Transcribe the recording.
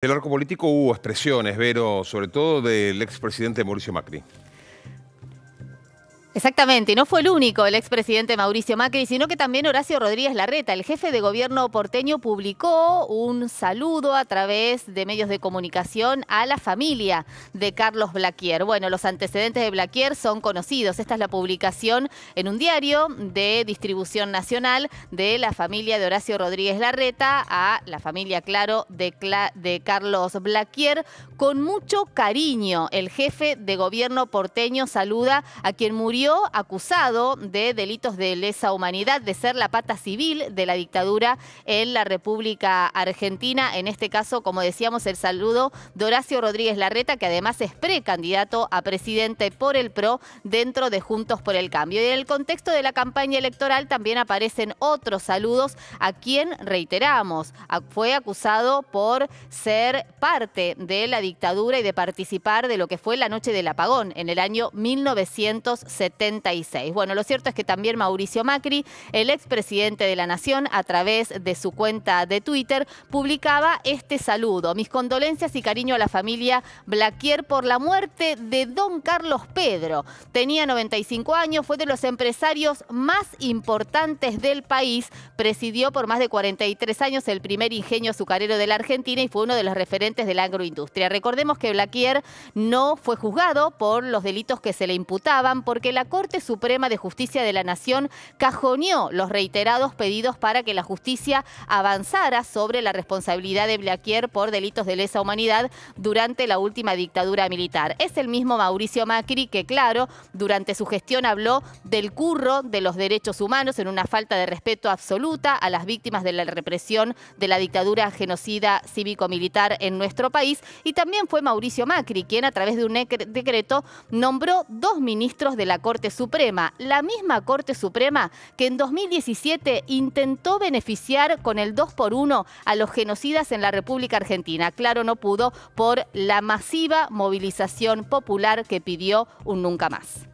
el arco político hubo expresiones, Vero, sobre todo del expresidente Mauricio Macri. Exactamente, y no fue el único el expresidente Mauricio Macri, sino que también Horacio Rodríguez Larreta, el jefe de gobierno porteño, publicó un saludo a través de medios de comunicación a la familia de Carlos Blaquier. Bueno, los antecedentes de Blaquier son conocidos. Esta es la publicación en un diario de distribución nacional de la familia de Horacio Rodríguez Larreta a la familia, claro, de, de Carlos Blaquier. Con mucho cariño, el jefe de gobierno porteño saluda a quien murió acusado de delitos de lesa humanidad, de ser la pata civil de la dictadura en la República Argentina. En este caso, como decíamos, el saludo de Horacio Rodríguez Larreta, que además es precandidato a presidente por el PRO dentro de Juntos por el Cambio. Y en el contexto de la campaña electoral también aparecen otros saludos a quien, reiteramos, fue acusado por ser parte de la dictadura y de participar de lo que fue la noche del apagón en el año 1970. Bueno, lo cierto es que también Mauricio Macri, el expresidente de la Nación, a través de su cuenta de Twitter, publicaba este saludo. Mis condolencias y cariño a la familia Blaquier por la muerte de don Carlos Pedro. Tenía 95 años, fue de los empresarios más importantes del país, presidió por más de 43 años el primer ingenio azucarero de la Argentina y fue uno de los referentes de la agroindustria. Recordemos que Blaquier no fue juzgado por los delitos que se le imputaban porque la la Corte Suprema de Justicia de la Nación cajoneó los reiterados pedidos para que la justicia avanzara sobre la responsabilidad de Blaquier por delitos de lesa humanidad durante la última dictadura militar. Es el mismo Mauricio Macri que, claro, durante su gestión habló del curro de los derechos humanos en una falta de respeto absoluta a las víctimas de la represión de la dictadura genocida cívico-militar en nuestro país. Y también fue Mauricio Macri quien, a través de un decreto, nombró dos ministros de la Corte Corte Suprema, la misma Corte Suprema que en 2017 intentó beneficiar con el 2 por 1 a los genocidas en la República Argentina. Claro, no pudo por la masiva movilización popular que pidió un nunca más.